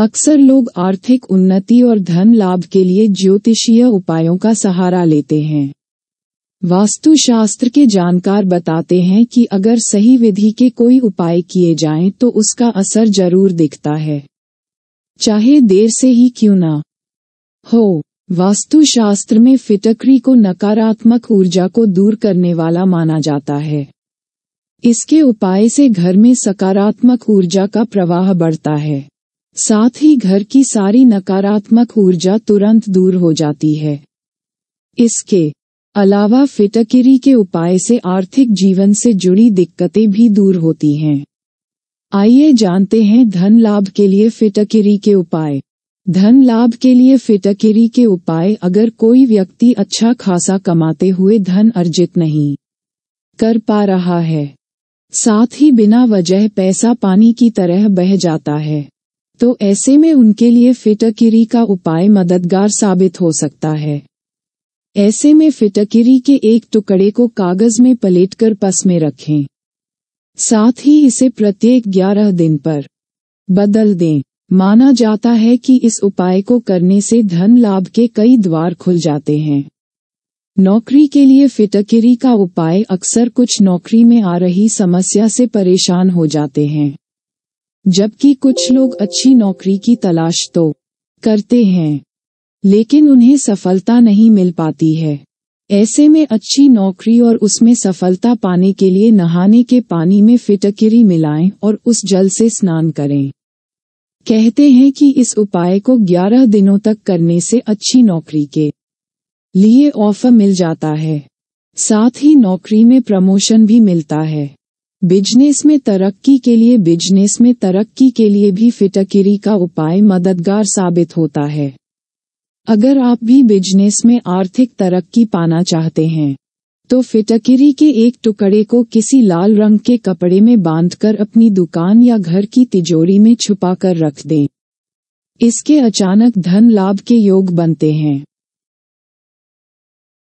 अक्सर लोग आर्थिक उन्नति और धन लाभ के लिए ज्योतिषीय उपायों का सहारा लेते हैं वास्तुशास्त्र के जानकार बताते हैं कि अगर सही विधि के कोई उपाय किए जाएं तो उसका असर जरूर दिखता है चाहे देर से ही क्यों ना हो वास्तुशास्त्र में फिटकरी को नकारात्मक ऊर्जा को दूर करने वाला माना जाता है इसके उपाय से घर में सकारात्मक ऊर्जा का प्रवाह बढ़ता है साथ ही घर की सारी नकारात्मक ऊर्जा तुरंत दूर हो जाती है इसके अलावा फिटकिरी के उपाय से आर्थिक जीवन से जुड़ी दिक्कतें भी दूर होती हैं आइए जानते हैं धन लाभ के लिए फिटकिरी के उपाय धन लाभ के लिए फिटकिरी के उपाय अगर कोई व्यक्ति अच्छा खासा कमाते हुए धन अर्जित नहीं कर पा रहा है साथ ही बिना वजह पैसा पानी की तरह बह जाता है तो ऐसे में उनके लिए फिटकिरी का उपाय मददगार साबित हो सकता है ऐसे में फिटकिरी के एक टुकड़े को कागज में पलेटकर पस में रखें साथ ही इसे प्रत्येक ग्यारह दिन पर बदल दें माना जाता है कि इस उपाय को करने से धन लाभ के कई द्वार खुल जाते हैं नौकरी के लिए फिटकिरी का उपाय अक्सर कुछ नौकरी में आ रही समस्या से परेशान हो जाते हैं जबकि कुछ लोग अच्छी नौकरी की तलाश तो करते हैं लेकिन उन्हें सफलता नहीं मिल पाती है ऐसे में अच्छी नौकरी और उसमें सफलता पाने के लिए नहाने के पानी में फिटकरी मिलाएं और उस जल से स्नान करें कहते हैं कि इस उपाय को 11 दिनों तक करने से अच्छी नौकरी के लिए ऑफर मिल जाता है साथ ही नौकरी में प्रमोशन भी मिलता है बिजनेस में तरक्की के लिए बिजनेस में तरक्की के लिए भी फिटकिरी का उपाय मददगार साबित होता है अगर आप भी बिजनेस में आर्थिक तरक्की पाना चाहते हैं तो फिटकिरी के एक टुकड़े को किसी लाल रंग के कपड़े में बांधकर अपनी दुकान या घर की तिजोरी में छुपाकर रख दें इसके अचानक धन लाभ के योग बनते हैं